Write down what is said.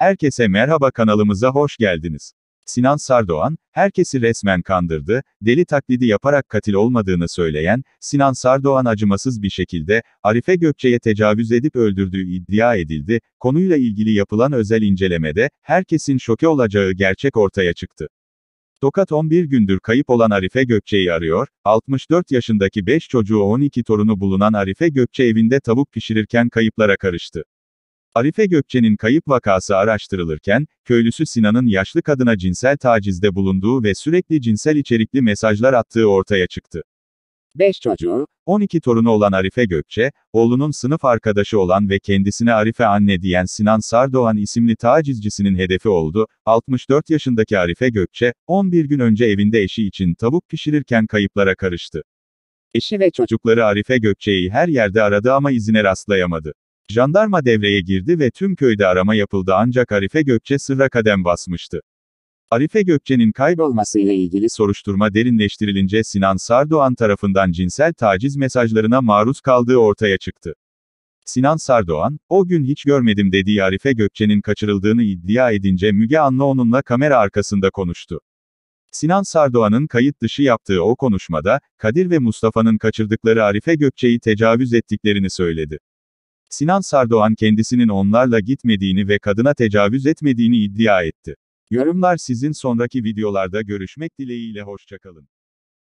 Herkese merhaba kanalımıza hoş geldiniz. Sinan Sardoğan, herkesi resmen kandırdı, deli taklidi yaparak katil olmadığını söyleyen, Sinan Sardoğan acımasız bir şekilde, Arife Gökçe'ye tecavüz edip öldürdüğü iddia edildi, konuyla ilgili yapılan özel incelemede, herkesin şoke olacağı gerçek ortaya çıktı. Tokat 11 gündür kayıp olan Arife Gökçe'yi arıyor, 64 yaşındaki 5 çocuğu 12 torunu bulunan Arife Gökçe evinde tavuk pişirirken kayıplara karıştı. Arife Gökçe'nin kayıp vakası araştırılırken, köylüsü Sinan'ın yaşlı kadına cinsel tacizde bulunduğu ve sürekli cinsel içerikli mesajlar attığı ortaya çıktı. 5 çocuğu, 12 torunu olan Arife Gökçe, oğlunun sınıf arkadaşı olan ve kendisine Arife anne diyen Sinan Sardoğan isimli tacizcisinin hedefi oldu. 64 yaşındaki Arife Gökçe, 11 gün önce evinde eşi için tavuk pişirirken kayıplara karıştı. Eşi ve çocukları Arife Gökçe'yi her yerde aradı ama izine rastlayamadı. Jandarma devreye girdi ve tüm köyde arama yapıldı ancak Arife Gökçe sırra kadem basmıştı. Arife Gökçe'nin kaybolmasıyla ilgili soruşturma derinleştirilince Sinan Sardoğan tarafından cinsel taciz mesajlarına maruz kaldığı ortaya çıktı. Sinan Sardoğan, o gün hiç görmedim dediği Arife Gökçe'nin kaçırıldığını iddia edince Müge Anlı onunla kamera arkasında konuştu. Sinan Sardoğan'ın kayıt dışı yaptığı o konuşmada, Kadir ve Mustafa'nın kaçırdıkları Arife Gökçe'yi tecavüz ettiklerini söyledi. Sinan Sardoğan kendisinin onlarla gitmediğini ve kadına tecavüz etmediğini iddia etti. Yorumlar sizin sonraki videolarda görüşmek dileğiyle hoşçakalın.